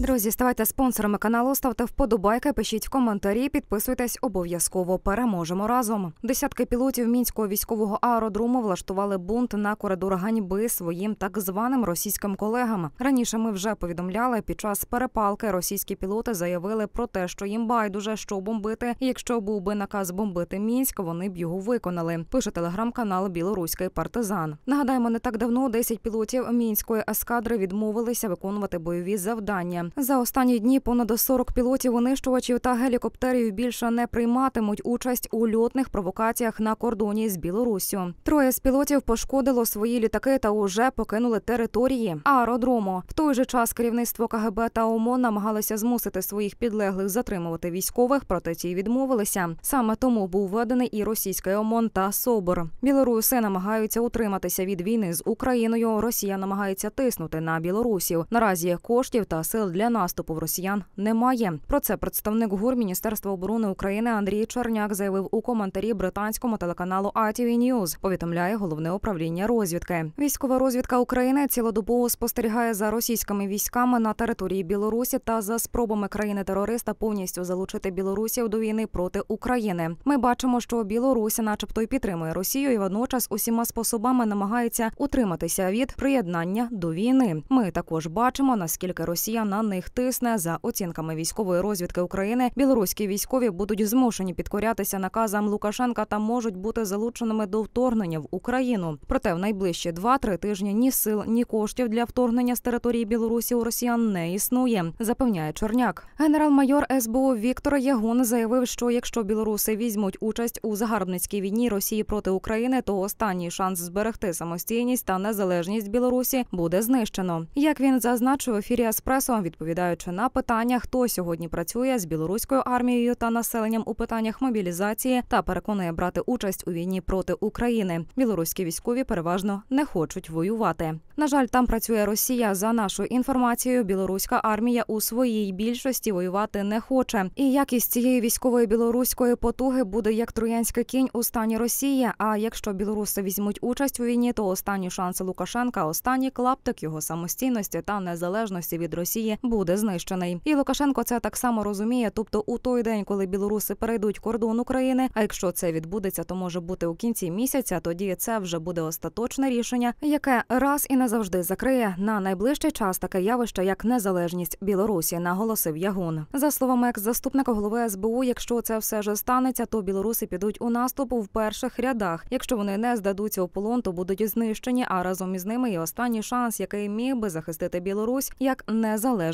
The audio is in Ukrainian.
Друзі, ставайте спонсорами каналу, ставте вподобайки, пишіть в коментарі, підписуйтесь обов'язково. Переможемо разом. Десятки пілотів мінського військового аеродрому влаштували бунт на коридор ганьби своїм так званим російським колегам. Раніше ми вже повідомляли, під час перепалки російські пілоти заявили про те, що їм байдуже що бомбити. І якщо був би наказ бомбити мінськ, вони б його виконали. Пише телеграм-канал Білоруський партизан. Нагадаємо, не так давно 10 пілотів мінської ескадри відмовилися виконувати бойові завдання. За останні дні понад 40 пілотів винищувачів та гелікоптерів більше не прийматимуть участь у льотних провокаціях на кордоні з Білоруссю. Троє з пілотів пошкодило свої літаки та уже покинули території аеродрому. В той же час керівництво КГБ та ОМОН намагалися змусити своїх підлеглих затримувати військових, проте ті відмовилися. Саме тому був введений і російський ОМОН та СОБР. Білоруси намагаються утриматися від війни з Україною. Росія намагається тиснути на білорусів. Наразі коштів та сил для наступу в росіян немає. Про це представник гур Міністерства оборони України Андрій Черняк заявив у коментарі британському телеканалу ITV News, Повідомляє головне управління розвідки. Військова розвідка України цілодобово спостерігає за російськими військами на території Білорусі та за спробами країни-терориста повністю залучити білорусів до війни проти України. Ми бачимо, що Білорусь, начебто, й підтримує Росію, і водночас усіма способами намагається утриматися від приєднання до війни. Ми також бачимо наскільки Росія на них тисне. За оцінками військової розвідки України, білоруські військові будуть змушені підкорятися наказам Лукашенка та можуть бути залученими до вторгнення в Україну. Проте в найближчі два-три тижні ні сил, ні коштів для вторгнення з території Білорусі у Росіян не існує. Запевняє Черняк. Генерал-майор СБУ Віктор Ягун заявив, що якщо білоруси візьмуть участь у загарбницькій війні Росії проти України, то останній шанс зберегти самостійність та незалежність Білорусі буде знищено. Як він зазначив, ефірі еспресо від відповідаючи на питання, хто сьогодні працює з білоруською армією та населенням у питаннях мобілізації та переконує брати участь у війні проти України. Білоруські військові переважно не хочуть воювати. На жаль, там працює Росія. За нашою інформацією, білоруська армія у своїй більшості воювати не хоче. І якість цієї військової білоруської потуги буде як троянський кінь у стані Росії. А якщо білоруси візьмуть участь у війні, то останні шанси Лукашенка, останній клаптик його самостійності та незалежності від Росії буде знищений. І Лукашенко це так само розуміє. Тобто, у той день, коли білоруси перейдуть кордон України, а якщо це відбудеться, то може бути у кінці місяця. Тоді це вже буде остаточне рішення, яке раз і назавжди закриє на найближчий час таке явище, як незалежність Білорусі, наголосив Ягун. За словами екс заступника голови СБУ, якщо це все ж станеться, то білоруси підуть у наступ в перших рядах. Якщо вони не здадуться у полон, то будуть знищені. А разом із ними і останній шанс, який міг би захистити Білорусь як незалежність